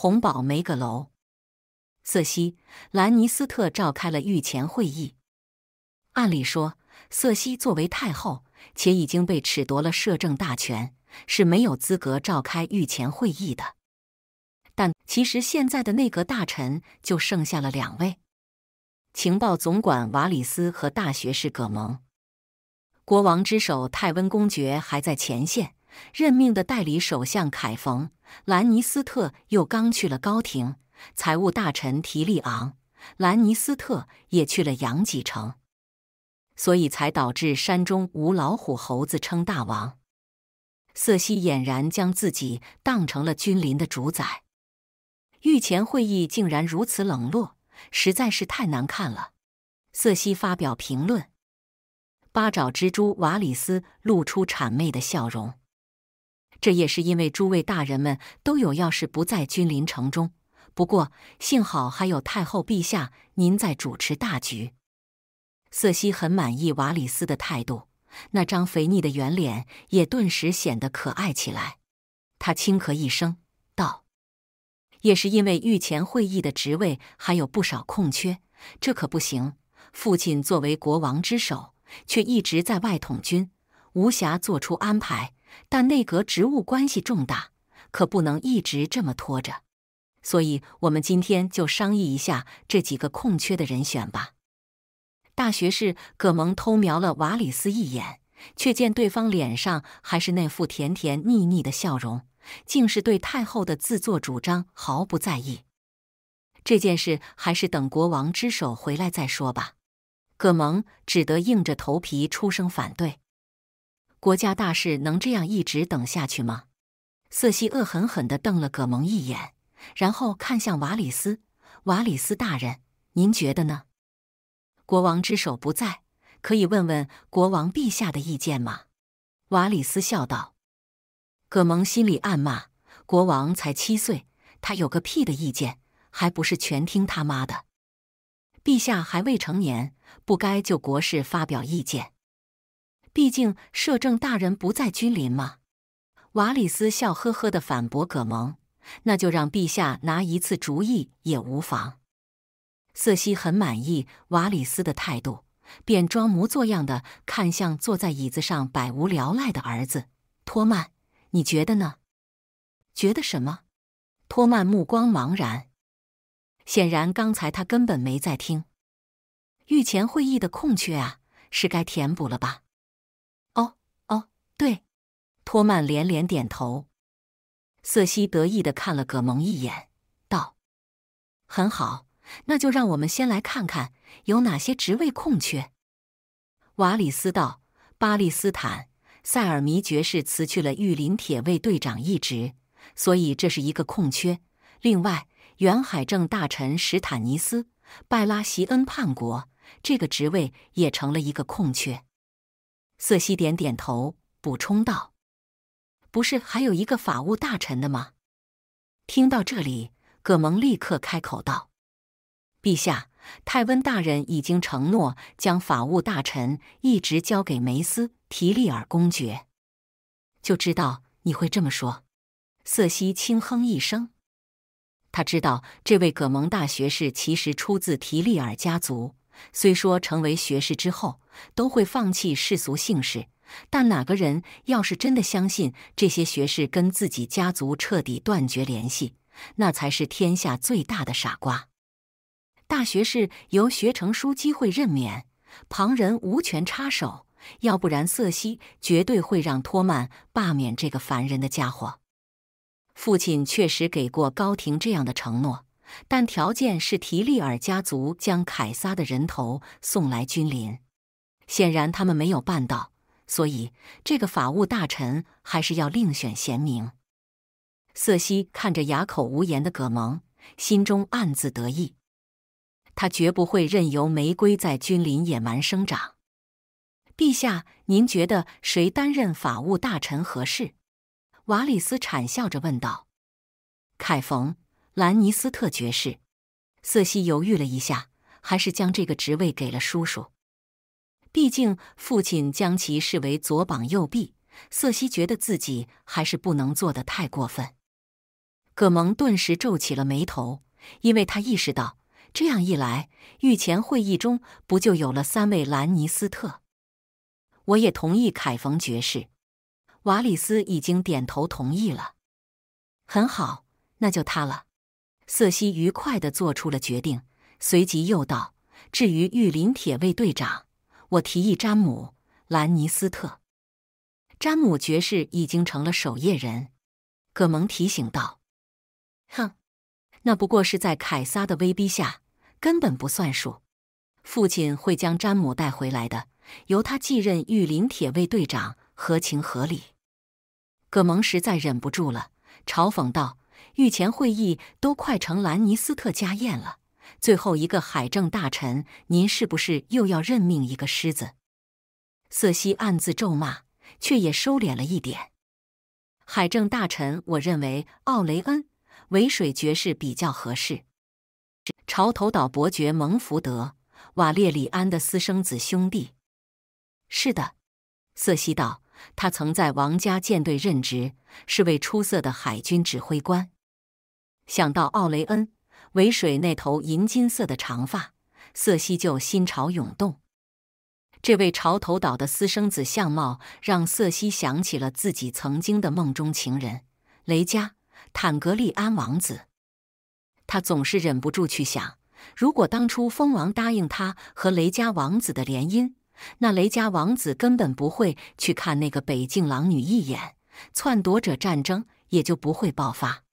红堡梅格楼。瑟西·兰尼斯特召开了御前会议。按理说，瑟西作为太后，且已经被褫夺了摄政大权，是没有资格召开御前会议的。但其实现在的内阁大臣就剩下了两位：情报总管瓦里斯和大学士葛蒙。国王之首泰温公爵还在前线。任命的代理首相凯冯·兰尼斯特又刚去了高庭，财务大臣提利昂·兰尼斯特也去了扬几城，所以才导致山中无老虎，猴子称大王。瑟西俨然将自己当成了君临的主宰，御前会议竟然如此冷落，实在是太难看了。瑟西发表评论，八爪蜘蛛瓦里斯露出谄媚的笑容。这也是因为诸位大人们都有要事不在君临城中，不过幸好还有太后陛下您在主持大局。瑟西很满意瓦里斯的态度，那张肥腻的圆脸也顿时显得可爱起来。他轻咳一声道：“也是因为御前会议的职位还有不少空缺，这可不行。父亲作为国王之首，却一直在外统军，无暇做出安排。”但内阁职务关系重大，可不能一直这么拖着。所以，我们今天就商议一下这几个空缺的人选吧。大学士葛蒙偷瞄了瓦里斯一眼，却见对方脸上还是那副甜甜蜜蜜的笑容，竟是对太后的自作主张毫不在意。这件事还是等国王之首回来再说吧。葛蒙只得硬着头皮出声反对。国家大事能这样一直等下去吗？瑟西恶狠狠的瞪了葛蒙一眼，然后看向瓦里斯：“瓦里斯大人，您觉得呢？国王之手不在，可以问问国王陛下的意见吗？”瓦里斯笑道。葛蒙心里暗骂：国王才七岁，他有个屁的意见，还不是全听他妈的！陛下还未成年，不该就国事发表意见。毕竟摄政大人不在君临嘛，瓦里斯笑呵呵地反驳葛蒙：“那就让陛下拿一次主意也无妨。”瑟西很满意瓦里斯的态度，便装模作样地看向坐在椅子上百无聊赖的儿子托曼：“你觉得呢？”“觉得什么？”托曼目光茫然，显然刚才他根本没在听。御前会议的空缺啊，是该填补了吧？对，托曼连连点头。瑟西得意的看了葛蒙一眼，道：“很好，那就让我们先来看看有哪些职位空缺。”瓦里斯道：“巴利斯坦·塞尔弥爵士辞去了御林铁卫队长一职，所以这是一个空缺。另外，远海政大臣史坦尼斯·拜拉席恩叛国，这个职位也成了一个空缺。”瑟西点点头。补充道：“不是还有一个法务大臣的吗？”听到这里，葛蒙立刻开口道：“陛下，泰温大人已经承诺将法务大臣一直交给梅斯提利尔公爵。”就知道你会这么说，瑟西轻哼一声。他知道这位葛蒙大学士其实出自提利尔家族，虽说成为学士之后都会放弃世俗姓氏。但哪个人要是真的相信这些学士跟自己家族彻底断绝联系，那才是天下最大的傻瓜。大学士由学成书机会任免，旁人无权插手。要不然，瑟西绝对会让托曼罢免这个烦人的家伙。父亲确实给过高廷这样的承诺，但条件是提利尔家族将凯撒的人头送来君临。显然，他们没有办到。所以，这个法务大臣还是要另选贤明。瑟西看着哑口无言的葛蒙，心中暗自得意。他绝不会任由玫瑰在君临野蛮生长。陛下，您觉得谁担任法务大臣合适？瓦里斯谄笑着问道。凯冯·兰尼斯特爵士。瑟西犹豫了一下，还是将这个职位给了叔叔。毕竟，父亲将其视为左膀右臂，瑟西觉得自己还是不能做的太过分。葛蒙顿时皱起了眉头，因为他意识到这样一来，御前会议中不就有了三位兰尼斯特？我也同意，凯冯爵士。瓦里斯已经点头同意了。很好，那就他了。瑟西愉快的做出了决定，随即又道：“至于御林铁卫队长。”我提议詹姆·兰尼斯特。詹姆爵士已经成了守夜人，葛蒙提醒道：“哼，那不过是在凯撒的威逼下，根本不算数。父亲会将詹姆带回来的，由他继任御林铁卫队长，合情合理。”葛蒙实在忍不住了，嘲讽道：“御前会议都快成兰尼斯特家宴了。”最后一个海政大臣，您是不是又要任命一个狮子？瑟西暗自咒骂，却也收敛了一点。海政大臣，我认为奥雷恩·韦水爵士比较合适。潮头岛伯爵蒙福德·瓦列里安的私生子兄弟。是的，瑟西道，他曾在王家舰队任职，是位出色的海军指挥官。想到奥雷恩。维水那头银金色的长发，瑟西就心潮涌动。这位潮头岛的私生子相貌，让瑟西想起了自己曾经的梦中情人——雷加·坦格利安王子。他总是忍不住去想，如果当初蜂王答应他和雷加王子的联姻，那雷加王子根本不会去看那个北境狼女一眼，篡夺者战争也就不会爆发。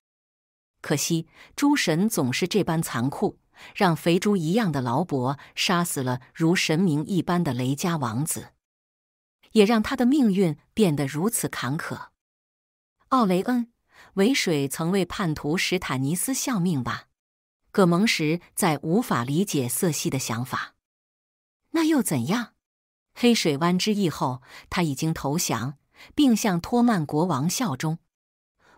可惜，诸神总是这般残酷，让肥猪一样的劳勃杀死了如神明一般的雷家王子，也让他的命运变得如此坎坷。奥雷恩，韦水曾为叛徒史坦尼斯效命吧？葛蒙石在无法理解色系的想法。那又怎样？黑水湾之役后，他已经投降，并向托曼国王效忠。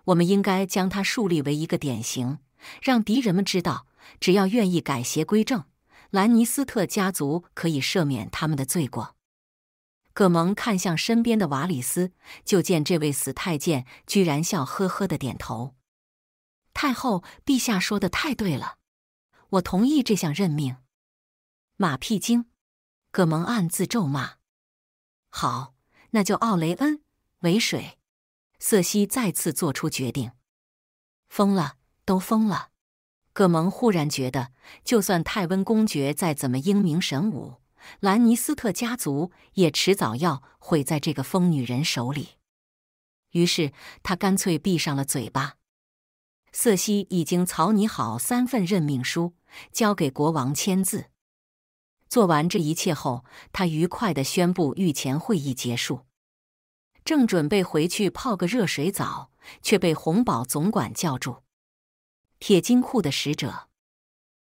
我们应该将他树立为一个典型，让敌人们知道，只要愿意改邪归正，兰尼斯特家族可以赦免他们的罪过。葛蒙看向身边的瓦里斯，就见这位死太监居然笑呵呵的点头。太后陛下说的太对了，我同意这项任命。马屁精，葛蒙暗自咒骂。好，那就奥雷恩·韦水。瑟西再次做出决定，疯了，都疯了。葛蒙忽然觉得，就算泰温公爵再怎么英明神武，兰尼斯特家族也迟早要毁在这个疯女人手里。于是他干脆闭上了嘴巴。瑟西已经草拟好三份任命书，交给国王签字。做完这一切后，他愉快的宣布御前会议结束。正准备回去泡个热水澡，却被红宝总管叫住。铁金库的使者，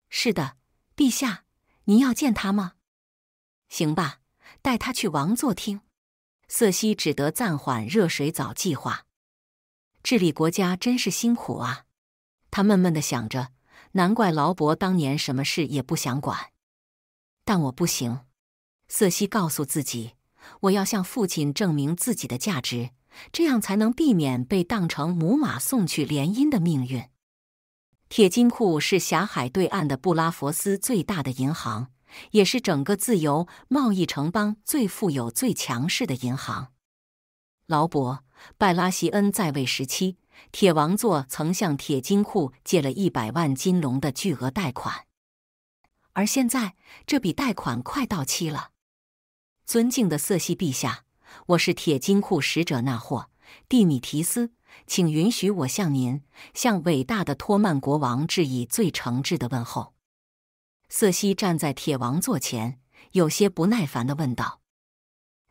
是的，陛下，您要见他吗？行吧，带他去王座厅。瑟西只得暂缓热水澡计划。治理国家真是辛苦啊，他闷闷的想着。难怪劳勃当年什么事也不想管，但我不行。瑟西告诉自己。我要向父亲证明自己的价值，这样才能避免被当成母马送去联姻的命运。铁金库是峡海对岸的布拉佛斯最大的银行，也是整个自由贸易城邦最富有、最强势的银行。劳勃·拜拉席恩在位时期，铁王座曾向铁金库借了一百万金龙的巨额贷款，而现在这笔贷款快到期了。尊敬的瑟西陛下，我是铁金库使者那霍蒂米提斯，请允许我向您、向伟大的托曼国王致以最诚挚的问候。瑟西站在铁王座前，有些不耐烦地问道：“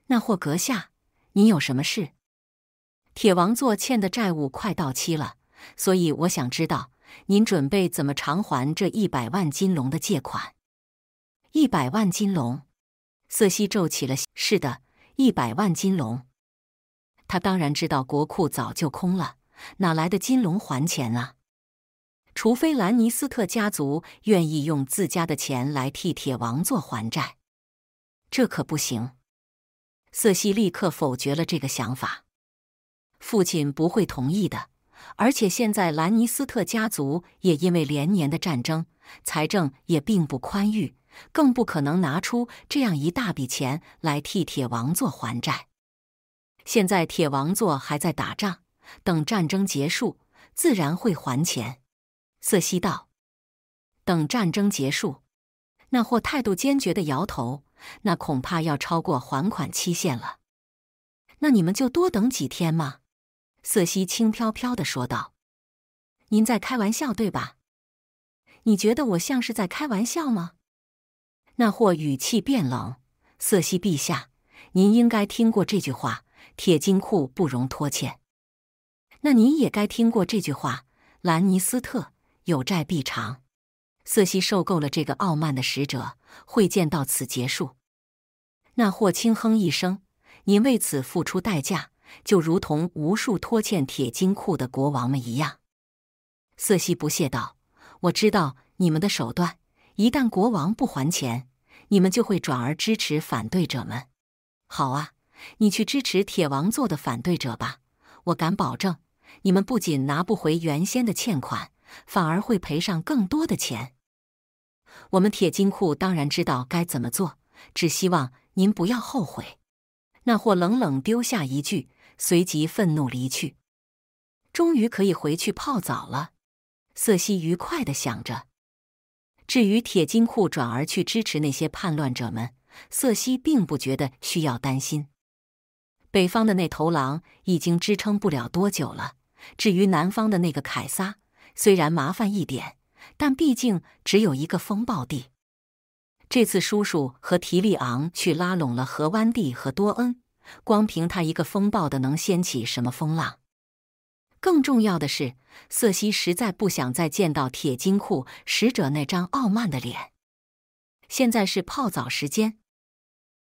那霍阁下，您有什么事？”铁王座欠的债务快到期了，所以我想知道您准备怎么偿还这一百万金龙的借款？一百万金龙。瑟西皱起了。是的，一百万金龙。他当然知道国库早就空了，哪来的金龙还钱啊？除非兰尼斯特家族愿意用自家的钱来替铁王座还债，这可不行。瑟西立刻否决了这个想法。父亲不会同意的，而且现在兰尼斯特家族也因为连年的战争，财政也并不宽裕。更不可能拿出这样一大笔钱来替铁王座还债。现在铁王座还在打仗，等战争结束，自然会还钱。瑟西道：“等战争结束？”那货态度坚决的摇头：“那恐怕要超过还款期限了。”那你们就多等几天嘛。”瑟西轻飘飘的说道：“您在开玩笑对吧？你觉得我像是在开玩笑吗？”那货语气变冷，瑟西陛下，您应该听过这句话：“铁金库不容拖欠。”那您也该听过这句话：“兰尼斯特有债必偿。”瑟西受够了这个傲慢的使者，会见到此结束。那货轻哼一声：“您为此付出代价，就如同无数拖欠铁金库的国王们一样。”瑟西不屑道：“我知道你们的手段。”一旦国王不还钱，你们就会转而支持反对者们。好啊，你去支持铁王座的反对者吧。我敢保证，你们不仅拿不回原先的欠款，反而会赔上更多的钱。我们铁金库当然知道该怎么做，只希望您不要后悔。那货冷冷丢下一句，随即愤怒离去。终于可以回去泡澡了，瑟西愉快的想着。至于铁金库转而去支持那些叛乱者们，瑟西并不觉得需要担心。北方的那头狼已经支撑不了多久了。至于南方的那个凯撒，虽然麻烦一点，但毕竟只有一个风暴地。这次叔叔和提利昂去拉拢了河湾地和多恩，光凭他一个风暴的，能掀起什么风浪？更重要的是，瑟西实在不想再见到铁金库使者那张傲慢的脸。现在是泡澡时间。